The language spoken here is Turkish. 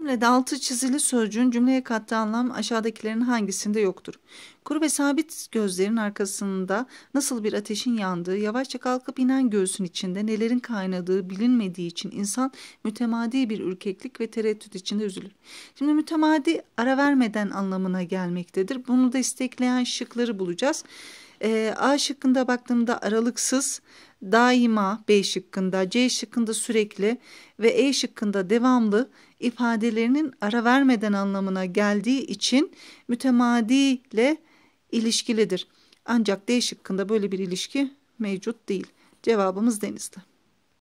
Cümlede altı çizili sözcüğün cümleye kattığı anlam aşağıdakilerin hangisinde yoktur? Kuru ve sabit gözlerin arkasında nasıl bir ateşin yandığı, yavaşça kalkıp inen göğsün içinde nelerin kaynadığı bilinmediği için insan mütemadi bir ürkeklik ve tereddüt içinde üzülür. Şimdi mütemadi ara vermeden anlamına gelmektedir. Bunu da istekleyen şıkları bulacağız. E, A şıkkında baktığımda aralıksız daima B şıkkında, C şıkkında sürekli ve E şıkkında devamlı ifadelerinin ara vermeden anlamına geldiği için mütemadi ile ilişkilidir. Ancak D şıkkında böyle bir ilişki mevcut değil. Cevabımız denizde.